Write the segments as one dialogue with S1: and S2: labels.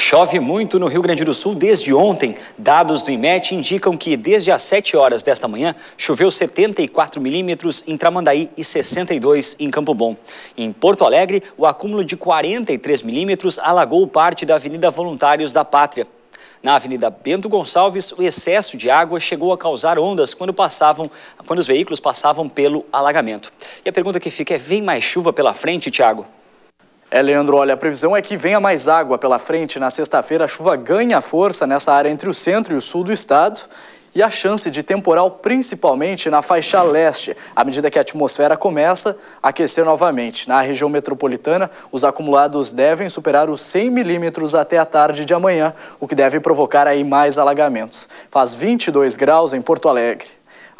S1: Chove muito no Rio Grande do Sul desde ontem. Dados do IMET indicam que desde as 7 horas desta manhã choveu 74 milímetros em Tramandaí e 62 em Campo Bom. Em Porto Alegre, o acúmulo de 43 milímetros alagou parte da Avenida Voluntários da Pátria. Na Avenida Bento Gonçalves, o excesso de água chegou a causar ondas quando passavam, quando os veículos passavam pelo alagamento. E a pergunta que fica é: vem mais chuva pela frente, Tiago? É, Leandro, olha, a previsão é que venha mais água pela
S2: frente. Na sexta-feira, a chuva ganha força nessa área entre o centro e o sul do estado. E a chance de temporal, principalmente na faixa leste, à medida que a atmosfera começa a aquecer novamente. Na região metropolitana, os acumulados devem superar os 100 milímetros até a tarde de amanhã, o que deve provocar aí mais alagamentos. Faz 22 graus em Porto Alegre.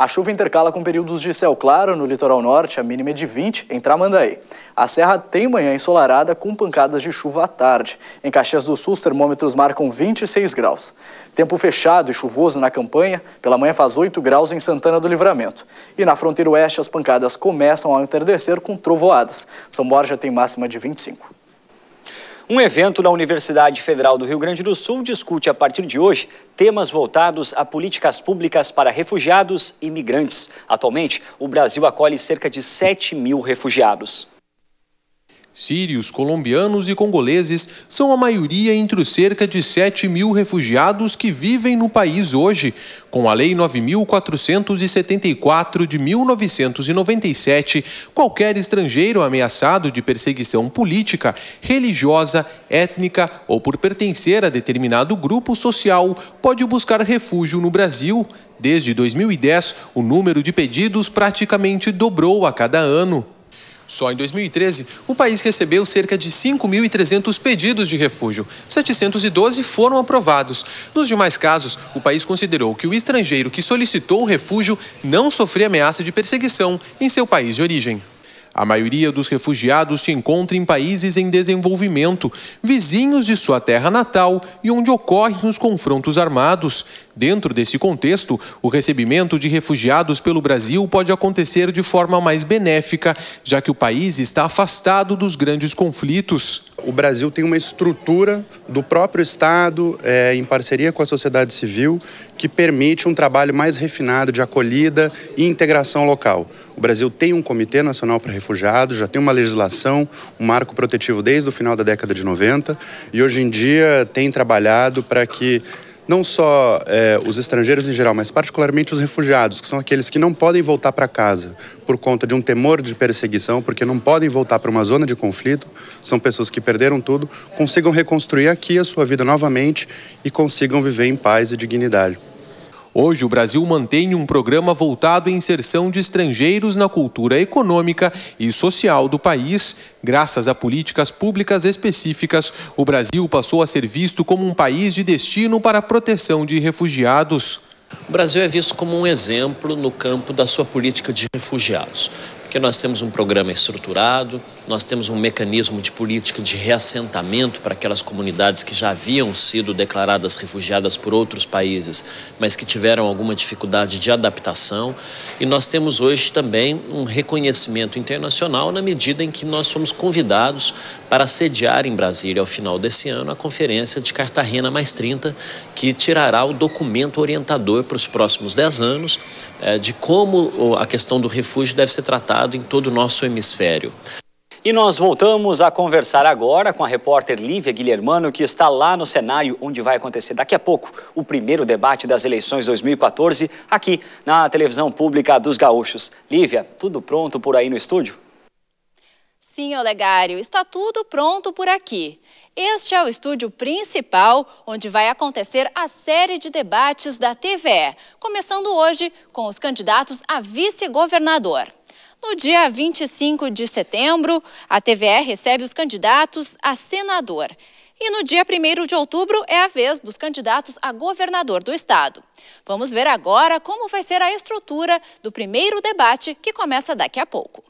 S2: A chuva intercala com períodos de céu claro no litoral norte, a mínima é de 20 em Tramandaí. A serra tem manhã ensolarada com pancadas de chuva à tarde. Em Caxias do Sul, os termômetros marcam 26 graus. Tempo fechado e chuvoso na campanha, pela manhã faz 8 graus em Santana do Livramento. E na fronteira oeste, as pancadas começam ao entardecer com
S1: trovoadas. São Borja tem máxima de 25. Um evento da Universidade Federal do Rio Grande do Sul discute a partir de hoje temas voltados a políticas públicas para refugiados e migrantes. Atualmente, o Brasil acolhe cerca de 7 mil
S3: refugiados. Sírios, colombianos e congoleses são a maioria entre os cerca de 7 mil refugiados que vivem no país hoje, com a Lei 9.474 de 1997, qualquer estrangeiro ameaçado de perseguição política, religiosa, étnica ou por pertencer a determinado grupo social pode buscar refúgio no Brasil. Desde 2010, o número de pedidos praticamente dobrou a cada ano. Só em 2013, o país recebeu cerca de 5.300 pedidos de refúgio. 712 foram aprovados. Nos demais casos, o país considerou que o estrangeiro que solicitou o refúgio não sofria ameaça de perseguição em seu país de origem. A maioria dos refugiados se encontra em países em desenvolvimento, vizinhos de sua terra natal e onde ocorrem os confrontos armados. Dentro desse contexto, o recebimento de refugiados pelo Brasil pode acontecer de forma mais benéfica, já que o país está afastado dos grandes conflitos. O Brasil tem uma estrutura do próprio Estado, é, em parceria com a sociedade civil, que permite um trabalho mais refinado de acolhida e integração local. O Brasil tem um Comitê Nacional para Refugiados, já tem uma legislação, um marco protetivo desde o final da década de 90 e hoje em dia tem trabalhado para que não só eh, os estrangeiros em geral, mas particularmente os refugiados, que são aqueles que não podem voltar para casa por conta de um temor de perseguição, porque não podem voltar para uma zona de conflito, são pessoas que perderam tudo, consigam reconstruir aqui a sua vida novamente e consigam viver em paz e dignidade. Hoje, o Brasil mantém um programa voltado à inserção de estrangeiros na cultura econômica e social do país. Graças a políticas públicas específicas, o Brasil passou a ser visto como um país de destino para a proteção de refugiados. O Brasil é visto como um exemplo no campo da sua política de refugiados, porque nós temos um programa
S1: estruturado, nós temos um mecanismo de política de reassentamento para aquelas comunidades que já haviam sido declaradas refugiadas por outros países, mas que tiveram alguma dificuldade de adaptação. E nós temos hoje também um reconhecimento internacional na medida em que nós somos convidados para sediar em Brasília, ao final desse ano, a Conferência de Cartagena Mais 30, que tirará o documento orientador para os próximos 10 anos eh, de como a questão do refúgio deve ser tratado em todo o nosso hemisfério. E nós voltamos a conversar agora com a repórter Lívia Guilhermano, que está lá no cenário onde vai acontecer daqui a pouco o primeiro debate das eleições 2014 aqui na televisão pública dos gaúchos. Lívia, tudo pronto por aí no estúdio?
S4: Sim, Olegário, está tudo pronto por aqui. Este é o estúdio principal, onde vai acontecer a série de debates da TVE, começando hoje com os candidatos a vice-governador. No dia 25 de setembro, a TVE recebe os candidatos a senador. E no dia 1 de outubro é a vez dos candidatos a governador do estado. Vamos ver agora como vai ser a estrutura do primeiro debate que começa daqui a pouco.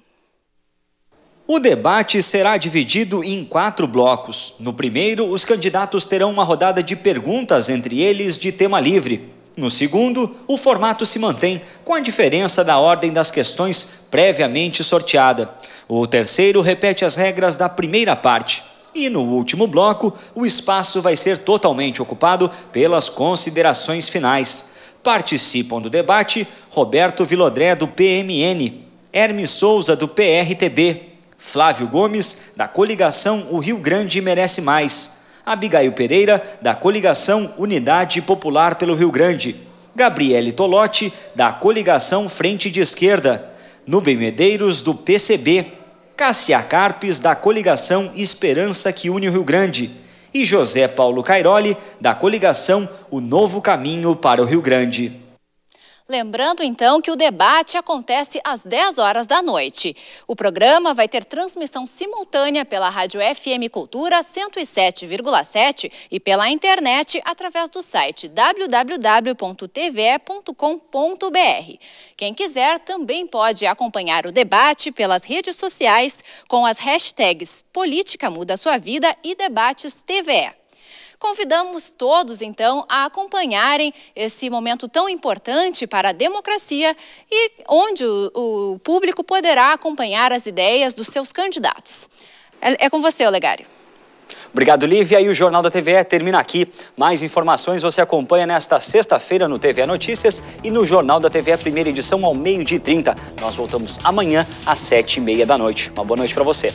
S1: O debate será dividido em quatro blocos. No primeiro, os candidatos terão uma rodada de perguntas, entre eles de tema livre. No segundo, o formato se mantém, com a diferença da ordem das questões previamente sorteada. O terceiro repete as regras da primeira parte. E no último bloco, o espaço vai ser totalmente ocupado pelas considerações finais. Participam do debate Roberto Vilodré, do PMN, Hermes Souza, do PRTB, Flávio Gomes, da coligação O Rio Grande Merece Mais. Abigail Pereira, da coligação Unidade Popular pelo Rio Grande, Gabriele Tolotti, da coligação Frente de Esquerda, Nubem Medeiros, do PCB, Cássia Carpes, da coligação Esperança que Une o Rio Grande, e José Paulo Cairoli, da coligação O Novo Caminho para o Rio Grande.
S4: Lembrando então que o debate acontece às 10 horas da noite. O programa vai ter transmissão simultânea pela Rádio FM Cultura 107,7 e pela internet através do site www.tve.com.br. Quem quiser também pode acompanhar o debate pelas redes sociais com as hashtags Política Muda Sua Vida e Debates TVE. Convidamos todos, então, a acompanharem esse momento tão importante para a democracia e onde o, o público poderá acompanhar as ideias dos seus candidatos. É, é com você, Olegário.
S1: Obrigado, Lívia. E o Jornal da TVE termina aqui. Mais informações você acompanha nesta sexta-feira no TVE Notícias e no Jornal da TVE, primeira edição, ao meio-dia e 30. Nós voltamos amanhã às sete e meia da noite. Uma boa noite para você.